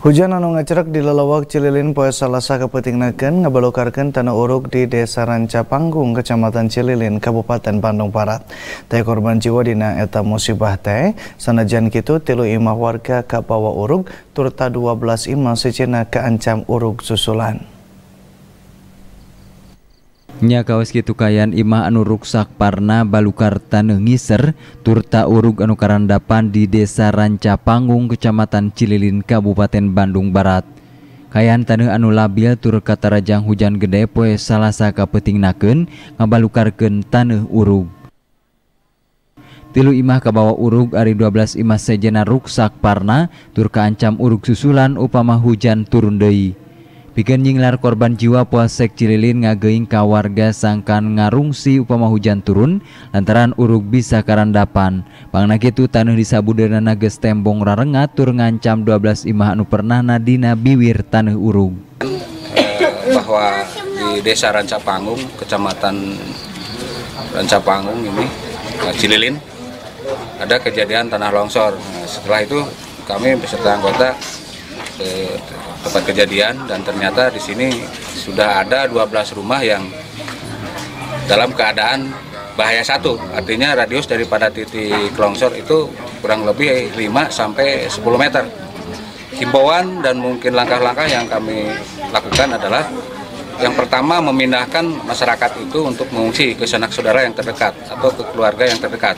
Hujan anu ngacerak di lelawak Cililin poe Salasa kepetingnakeun ngabalokarkeun tanah uruk di Desa Ranca Panggung, Kecamatan Cililin, Kabupaten Bandung Barat. Teh korban jiwa dina eta musibah teh sanajan kitu tilu imah warga kapawa uruk turta 12 imah sicina keancam uruk susulan. kaweskitukkaian Imah Anu Ruksak Parna Ballukar Tane ngiser Turkta Urg Anuuka Dapan di desa Rancapanggung Kecamatan Clilin Kabupaten Bandung Barat Kayan Tanuh Anu Labia Turkata Rajang hujan gedepo Salasa Kappeting naken ngabalukaken Tanuh Urg tilu Imah Kabawa Urg Ari 12 Iam Sejena Ruksak Parna Turkka Ancam Urk Susulan Upama hujan turundi Bikin nyinglar korban jiwa Polsek Cililin ngageing kawarga sangkan ngarungsi upama hujan turun lantaran urug bisa karandapan. Pangna kitu tanuh disabudeunana nages tembong rarengat tur ngancam 12 imah anu pernah Nadina biwir tanuh urug. bahwa di Desa Rancapangung, Kecamatan Rancapangung ini eh, Cililin ada kejadian tanah longsor. Nah, setelah itu kami beserta anggota ke tempat kejadian dan ternyata di sini sudah ada 12 rumah yang dalam keadaan bahaya satu. Artinya radius daripada titik longsor itu kurang lebih 5 sampai 10 meter. Himbauan dan mungkin langkah-langkah yang kami lakukan adalah yang pertama memindahkan masyarakat itu untuk mengungsi ke sanak saudara yang terdekat atau ke keluarga yang terdekat.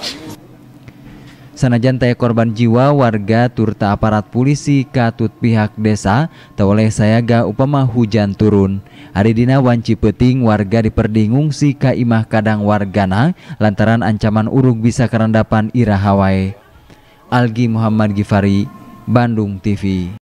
Sanajan taya korban jiwa warga turta aparat polisi katut pihak desa saya sayaga upama hujan turun. Hari Aridina wanci peting warga diperdingungsi si imah kadang wargana lantaran ancaman urug bisa kerendapan Ira Hawaii. Algi Muhammad Gifari, Bandung TV